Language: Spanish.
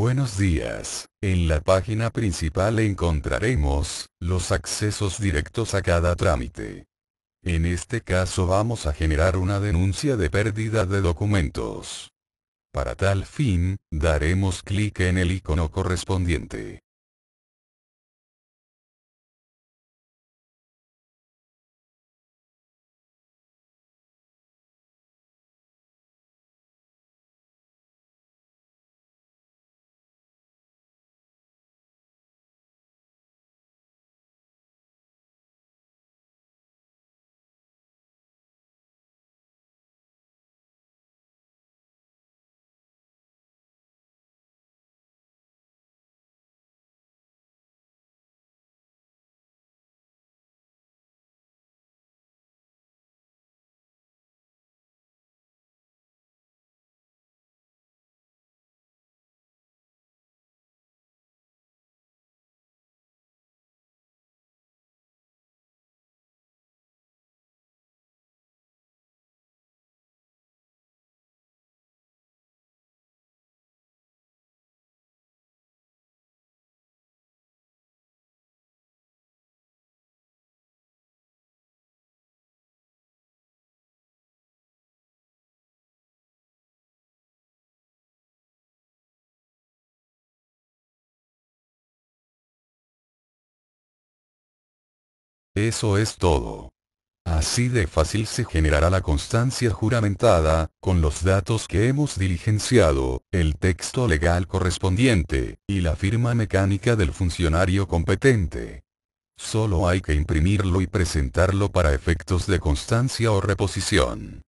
Buenos días. En la página principal encontraremos los accesos directos a cada trámite. En este caso vamos a generar una denuncia de pérdida de documentos. Para tal fin, daremos clic en el icono correspondiente. Eso es todo. Así de fácil se generará la constancia juramentada, con los datos que hemos diligenciado, el texto legal correspondiente, y la firma mecánica del funcionario competente. Solo hay que imprimirlo y presentarlo para efectos de constancia o reposición.